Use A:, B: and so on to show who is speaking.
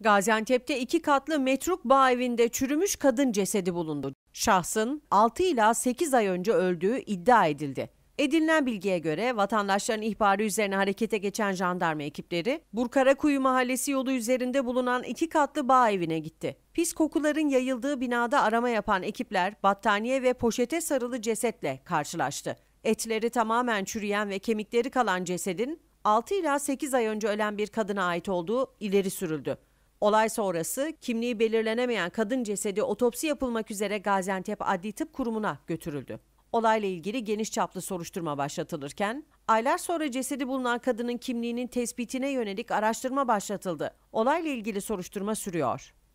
A: Gaziantep'te iki katlı metruk bağ evinde çürümüş kadın cesedi bulundu. Şahsın 6 ila 8 ay önce öldüğü iddia edildi. Edinilen bilgiye göre vatandaşların ihbarı üzerine harekete geçen jandarma ekipleri Burkarakuyu Mahallesi yolu üzerinde bulunan iki katlı bağ evine gitti. Pis kokuların yayıldığı binada arama yapan ekipler battaniye ve poşete sarılı cesetle karşılaştı. Etleri tamamen çürüyen ve kemikleri kalan cesedin 6 ila 8 ay önce ölen bir kadına ait olduğu ileri sürüldü. Olay sonrası kimliği belirlenemeyen kadın cesedi otopsi yapılmak üzere Gaziantep Adli Tıp Kurumu'na götürüldü. Olayla ilgili geniş çaplı soruşturma başlatılırken aylar sonra cesedi bulunan kadının kimliğinin tespitine yönelik araştırma başlatıldı. Olayla ilgili soruşturma sürüyor.